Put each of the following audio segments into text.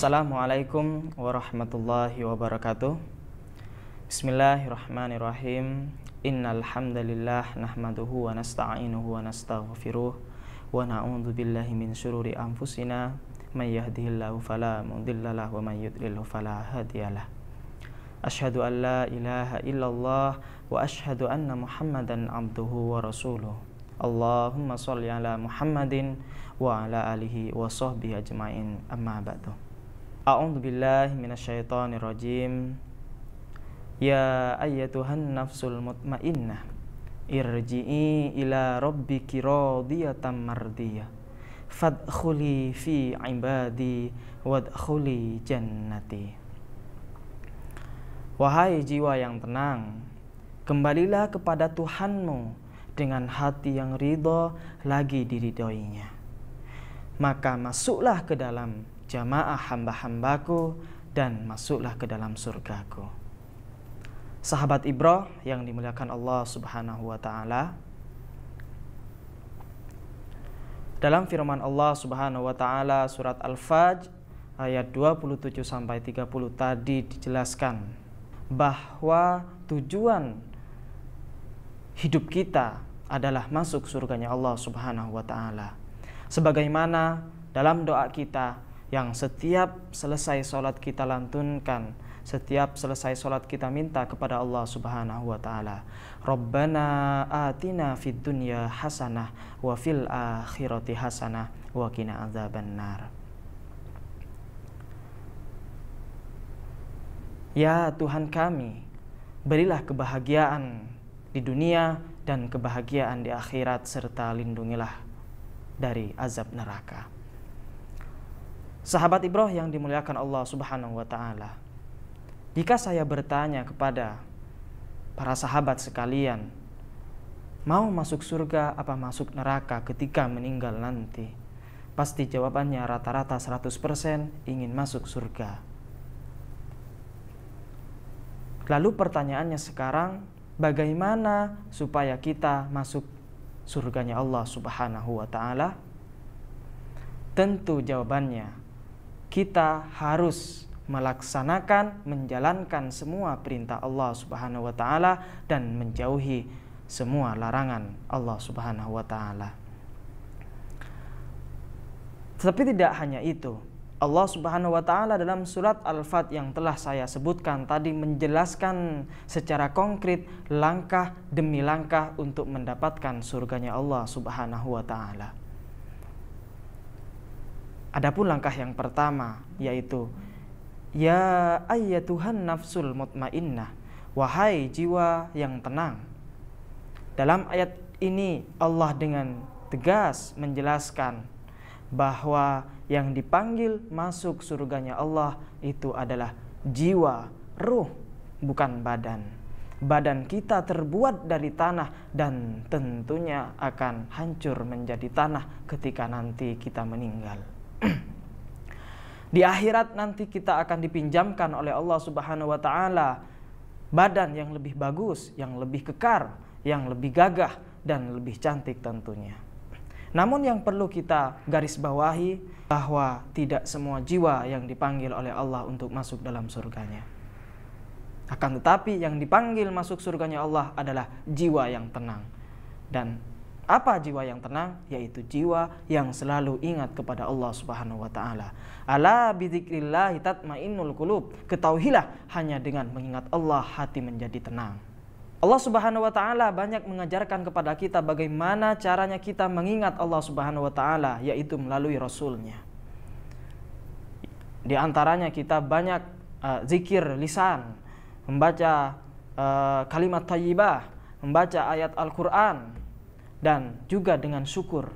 Assalamualaikum warahmatullahi wabarakatuh Bismillahirrahmanirrahim Innalhamdalillah Nahmaduhu wa nasta'inuhu wa nasta'afiruh billahi min syururi anfusina Man yahdihillahu falamudillalah Wa man yudlilhu Ashhadu an la ilaha illallah wa ashhadu anna Muhammadan abduhu wa rasuluh. Allahumma salli ala Muhammadin wa ala alihi wa sahbihi ajmain amma ba'du. A'udzu billahi minasyaitonir rajim. Ya ayyatuhan nafsul mutmainnah irji'i ila rabbiki radiyatan mardiyah fadkhuli fi ibadi jannati. Wahai jiwa yang tenang, kembalilah kepada Tuhanmu dengan hati yang ridho lagi diridhoinya. Maka masuklah ke dalam jamaah hamba-hambaku dan masuklah ke dalam surgaku. Sahabat Ibrah yang dimuliakan Allah Subhanahu wa taala. Dalam firman Allah Subhanahu wa taala surat Al-Fajr ayat 27 sampai 30 tadi dijelaskan bahwa tujuan hidup kita adalah masuk surganya Allah Subhanahu wa taala. Sebagaimana dalam doa kita yang setiap selesai sholat kita lantunkan, setiap selesai sholat kita minta kepada Allah Subhanahu wa Ta'ala. Rabbana atina fid dunya hasanah wa fil akhirati hasanah wa qina azaban nar. Ya Tuhan kami, berilah kebahagiaan di dunia dan kebahagiaan di akhirat serta lindungilah dari azab neraka. Sahabat Ibrahim yang dimuliakan Allah Subhanahu wa taala. Jika saya bertanya kepada para sahabat sekalian, mau masuk surga apa masuk neraka ketika meninggal nanti? Pasti jawabannya rata-rata 100% ingin masuk surga. Lalu pertanyaannya sekarang, bagaimana supaya kita masuk surganya Allah Subhanahu wa taala? Tentu jawabannya kita harus melaksanakan menjalankan semua perintah Allah Subhanahu wa taala dan menjauhi semua larangan Allah Subhanahu wa taala. Tetapi tidak hanya itu, Allah Subhanahu wa taala dalam surat Al-Fat yang telah saya sebutkan tadi menjelaskan secara konkret langkah demi langkah untuk mendapatkan surganya Allah Subhanahu wa taala. Adapun langkah yang pertama yaitu ya Tuhan nafsul mutmainnah wahai jiwa yang tenang. Dalam ayat ini Allah dengan tegas menjelaskan bahwa yang dipanggil masuk surganya Allah itu adalah jiwa, ruh, bukan badan. Badan kita terbuat dari tanah dan tentunya akan hancur menjadi tanah ketika nanti kita meninggal. Di akhirat nanti kita akan dipinjamkan oleh Allah Subhanahu wa taala badan yang lebih bagus, yang lebih kekar, yang lebih gagah dan lebih cantik tentunya. Namun yang perlu kita garis bawahi bahwa tidak semua jiwa yang dipanggil oleh Allah untuk masuk dalam surganya. Akan tetapi yang dipanggil masuk surganya Allah adalah jiwa yang tenang. Dan apa jiwa yang tenang? Yaitu jiwa yang selalu ingat kepada Allah Subhanahu wa taala. Ala bidzikrillah tatmainnul qulub. Ketahuilah hanya dengan mengingat Allah hati menjadi tenang. Allah Subhanahu wa taala banyak mengajarkan kepada kita bagaimana caranya kita mengingat Allah Subhanahu wa taala yaitu melalui rasulnya. Di antaranya kita banyak uh, zikir lisan, membaca uh, kalimat thayyibah, membaca ayat Al-Qur'an dan juga dengan syukur.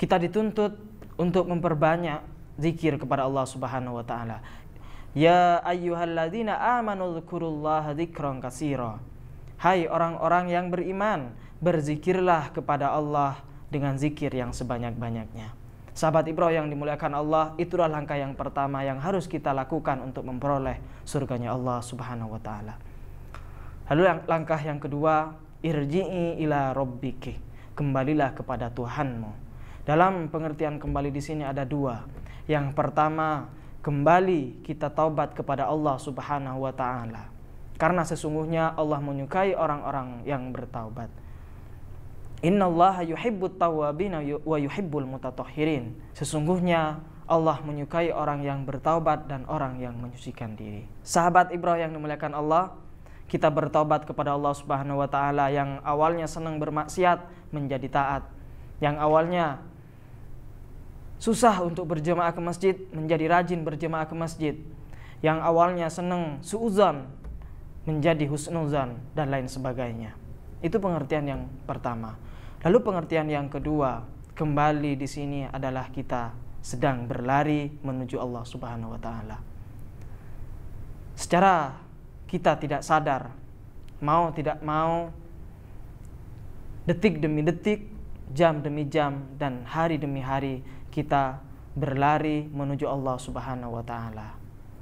Kita dituntut untuk memperbanyak zikir kepada Allah Subhanahu wa taala. Ya ayyuhalladzina amanu dzkurullaha dzikran katsira. Hai orang-orang yang beriman, berzikirlah kepada Allah dengan zikir yang sebanyak-banyaknya. Sahabat Ibro yang dimuliakan Allah, itulah langkah yang pertama yang harus kita lakukan untuk memperoleh surganya Allah Subhanahu wa taala. Lalu langkah yang kedua, irji'i ila rabbiki. Kembalilah kepada Tuhanmu. Dalam pengertian kembali di sini ada dua. Yang pertama, kembali kita taubat kepada Allah Subhanahu wa taala karena sesungguhnya Allah menyukai orang-orang yang bertaubat. Allah yuhibbut tawabin wa yuhibbul mutatahhirin. Sesungguhnya Allah menyukai orang yang bertaubat dan orang yang menyucikan diri. Sahabat Ibrahim yang dimuliakan Allah, kita bertaubat kepada Allah Subhanahu wa taala yang awalnya senang bermaksiat menjadi taat. Yang awalnya susah untuk berjemaah ke masjid menjadi rajin berjemaah ke masjid. Yang awalnya senang suuzan menjadi husnuzan dan lain sebagainya. Itu pengertian yang pertama. Lalu pengertian yang kedua, kembali di sini adalah kita sedang berlari menuju Allah Subhanahu wa taala. Secara kita tidak sadar, mau tidak mau detik demi detik, jam demi jam dan hari demi hari kita berlari menuju Allah Subhanahu wa taala.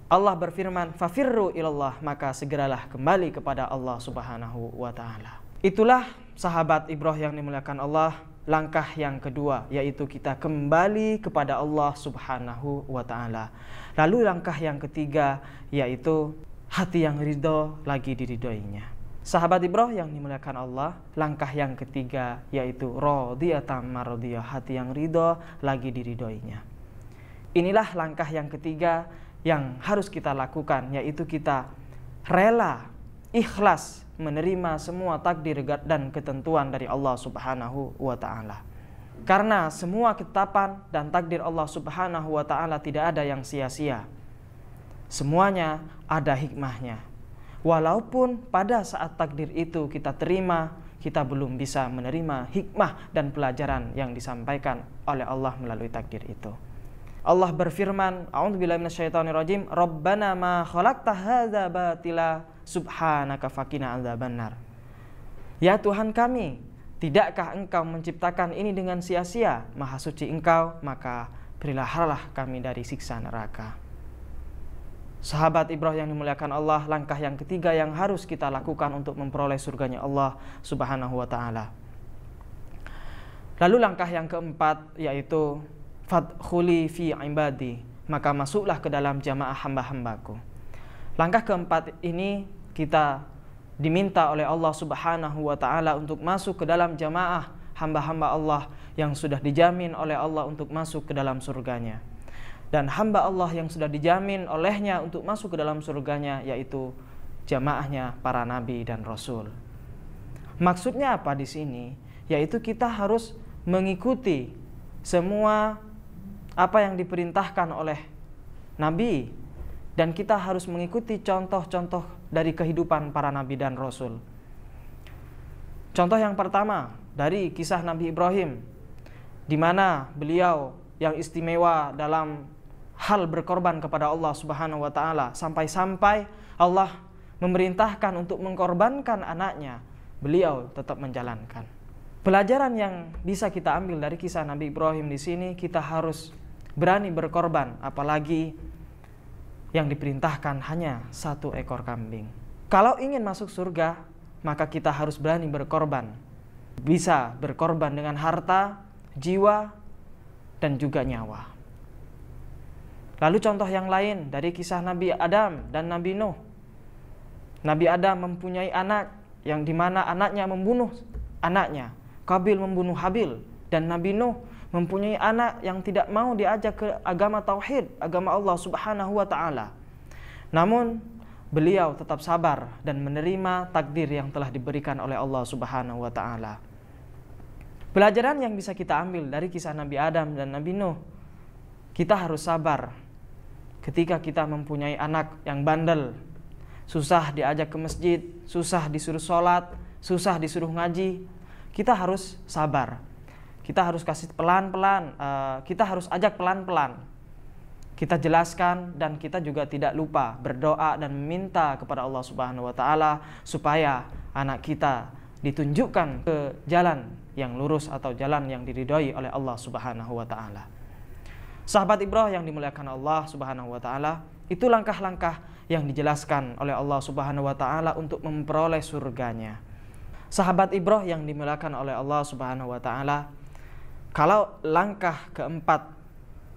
Allah berfirman, "Fafirru ilallah," maka segeralah kembali kepada Allah Subhanahu wa taala. Itulah sahabat Ibrahim yang dimuliakan Allah, langkah yang kedua yaitu kita kembali kepada Allah Subhanahu wa taala. Lalu langkah yang ketiga yaitu hati yang ridho lagi diridoinya. Sahabat Ibrah yang dimuliakan Allah, langkah yang ketiga yaitu radiyatan marodiyah hati yang ridho lagi diridoinya. Inilah langkah yang ketiga yang harus kita lakukan yaitu kita rela ikhlas menerima semua takdir dan ketentuan dari Allah Subhanahu wa taala. Karena semua ketetapan dan takdir Allah Subhanahu wa taala tidak ada yang sia-sia. Semuanya ada hikmahnya. Walaupun pada saat takdir itu kita terima, kita belum bisa menerima hikmah dan pelajaran yang disampaikan oleh Allah melalui takdir itu. Allah berfirman, "A'udzubillahi minasyaitonirrajim. Rabbana ma khalaqta hadza batila subhanaka faqina adzabannar." Ya Tuhan kami, tidakkah Engkau menciptakan ini dengan sia-sia? Maha suci Engkau, maka berilah kami dari siksa neraka. Sahabat Ibrahim yang dimuliakan Allah, langkah yang ketiga yang harus kita lakukan untuk memperoleh surganya Allah Subhanahu wa taala. Lalu langkah yang keempat yaitu fadkhuli fi ibadi maka masuklah ke dalam jamaah hamba-hambaku langkah keempat ini kita diminta oleh Allah Subhanahu wa taala untuk masuk ke dalam jamaah hamba-hamba Allah yang sudah dijamin oleh Allah untuk masuk ke dalam surganya dan hamba Allah yang sudah dijamin olehnya untuk masuk ke dalam surganya yaitu jamaahnya para nabi dan rasul. Maksudnya apa di sini? Yaitu kita harus mengikuti semua apa yang diperintahkan oleh nabi dan kita harus mengikuti contoh-contoh dari kehidupan para nabi dan rasul. Contoh yang pertama dari kisah Nabi Ibrahim di mana beliau yang istimewa dalam hal berkorban kepada Allah Subhanahu wa taala sampai-sampai Allah memerintahkan untuk mengkorbankan anaknya, beliau tetap menjalankan. Pelajaran yang bisa kita ambil dari kisah Nabi Ibrahim di sini kita harus berani berkorban apalagi yang diperintahkan hanya satu ekor kambing. Kalau ingin masuk surga, maka kita harus berani berkorban. Bisa berkorban dengan harta, jiwa, dan juga nyawa. Lalu contoh yang lain dari kisah Nabi Adam dan Nabi Nuh. Nabi Adam mempunyai anak yang dimana anaknya membunuh anaknya. Kabil membunuh Habil dan Nabi Nuh mempunyai anak yang tidak mau diajak ke agama tauhid, agama Allah Subhanahu wa taala. Namun beliau tetap sabar dan menerima takdir yang telah diberikan oleh Allah Subhanahu wa taala. Pelajaran yang bisa kita ambil dari kisah Nabi Adam dan Nabi Nuh, kita harus sabar ketika kita mempunyai anak yang bandel, susah diajak ke masjid, susah disuruh sholat, susah disuruh ngaji, kita harus sabar kita harus kasih pelan-pelan, uh, kita harus ajak pelan-pelan. Kita jelaskan dan kita juga tidak lupa berdoa dan meminta kepada Allah Subhanahu wa taala supaya anak kita ditunjukkan ke jalan yang lurus atau jalan yang diridhoi oleh Allah Subhanahu wa taala. Sahabat Ibrah yang dimuliakan Allah Subhanahu wa taala, itu langkah-langkah yang dijelaskan oleh Allah Subhanahu wa taala untuk memperoleh surganya sahabat Ibrah yang dimuliakan oleh Allah Subhanahu wa taala, kalau langkah keempat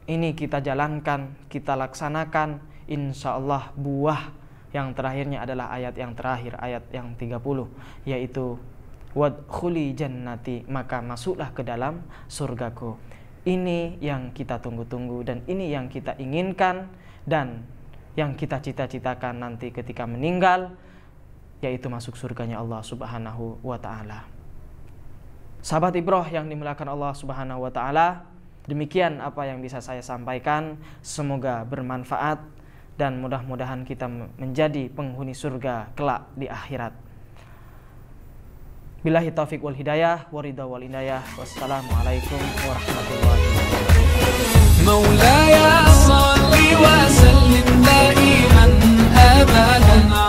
ini kita jalankan, kita laksanakan, insya Allah buah yang terakhirnya adalah ayat yang terakhir, ayat yang 30, yaitu wad khuli jannati, maka masuklah ke dalam surgaku. Ini yang kita tunggu-tunggu dan ini yang kita inginkan dan yang kita cita-citakan nanti ketika meninggal, yaitu masuk surganya Allah Subhanahu wa Ta'ala. Sahabat Ibroh yang dimuliakan Allah Subhanahu wa taala, demikian apa yang bisa saya sampaikan. Semoga bermanfaat dan mudah-mudahan kita menjadi penghuni surga kelak di akhirat. Bilahi taufik wal hidayah, warida wal inayah. Wassalamualaikum warahmatullahi wabarakatuh.